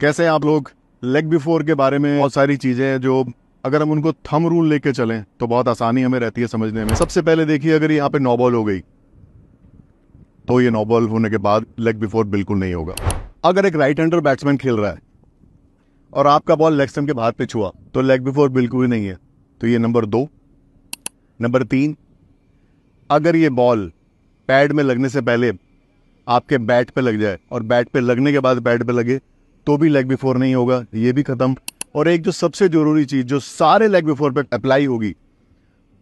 कैसे आप लोग लेग बिफोर के बारे में बहुत सारी चीज़ें हैं जो अगर हम उनको थम रूल लेके चलें तो बहुत आसानी हमें रहती है समझने में सबसे पहले देखिए अगर यहाँ पे नॉबॉल हो गई तो ये नॉबॉल होने के बाद लेग बिफोर बिल्कुल नहीं होगा अगर एक राइट हैंडर बैट्समैन खेल रहा है और आपका बॉल लेग स्टम के बाहर पे छुआ तो लेग बिफोर बिल्कुल ही नहीं है तो ये नंबर दो नंबर तीन अगर ये बॉल पैड में लगने से पहले आपके बैट पे लग जाए और बैट पे लगने के बाद बैट पे लगे तो भी लेग बिफोर नहीं होगा ये भी खत्म और एक जो सबसे ज़रूरी चीज़ जो सारे लेग बिफोर पे अप्लाई होगी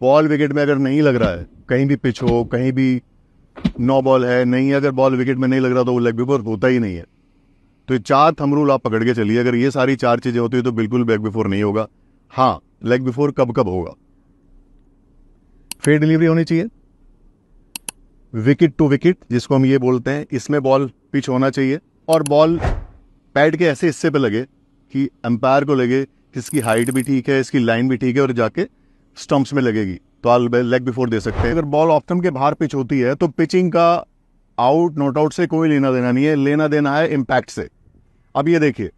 बॉल विकेट में अगर नहीं लग रहा है कहीं भी पिच हो कहीं भी नो बॉल है नहीं अगर बॉल विकेट में नहीं लग रहा तो वो लेग बिफोर होता ही नहीं है तो ये चार थम रूल आप पकड़ के चलिए अगर ये सारी चार चीज़ें होती है तो बिल्कुल लेग बिफोर नहीं होगा हाँ लेग बिफोर कब कब होगा फेयर डिलीवरी होनी चाहिए विकेट टू विकेट जिसको हम ये बोलते हैं इसमें बॉल पिच होना चाहिए और बॉल पैड के ऐसे हिस्से पे लगे कि अंपायर को लगे इसकी हाइट भी ठीक है इसकी लाइन भी ठीक है और जाके स्टम्प्स में लगेगी तो आल लेग बिफोर दे सकते हैं अगर बॉल ऑप्थम के बाहर पिच होती है तो पिचिंग का आउट नॉट आउट से कोई लेना देना नहीं है लेना देना है इम्पैक्ट से अब ये देखिए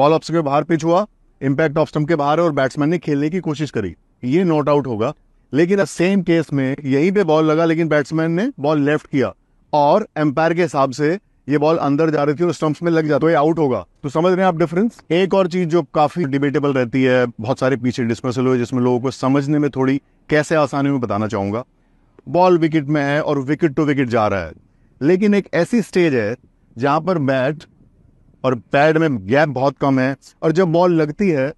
बॉल ऑप्स के बाहर पिच हुआ इम्पैक्ट ऑफ के बाहर और बैट्समैन ने खेलने की कोशिश करी ये नॉट आउट होगा लेकिन सेम केस में यहीं पे बॉल लगा लेकिन बैट्समैन ने बॉल लेफ्ट किया और एम्पायर के हिसाब से ये बॉल अंदर जा रही थी और स्टम्प्स में लग जाता तो आउट होगा तो समझ रहे हैं आप डिफरेंस एक और चीज जो काफी डिबेटेबल रहती है बहुत सारे पीछे डिस्मसल हुए जिसमें लोगों को समझने में थोड़ी कैसे आसानी में बताना चाहूंगा बॉल विकेट में है और विकेट टू विकेट जा रहा है लेकिन एक ऐसी स्टेज है जहां पर बैट और पैड में गैप बहुत कम है और जब बॉल लगती है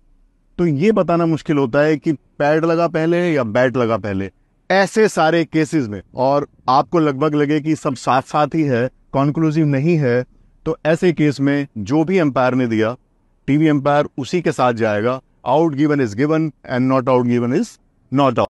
तो ये बताना मुश्किल होता है कि पैड लगा पहले या बैट लगा पहले ऐसे सारे केसेस में और आपको लगभग लगे कि सब साथ साथ ही है कॉन्क्लूसिव नहीं है तो ऐसे केस में जो भी एम्पायर ने दिया टीवी एम्पायर उसी के साथ जाएगा out given is given and not out given is not out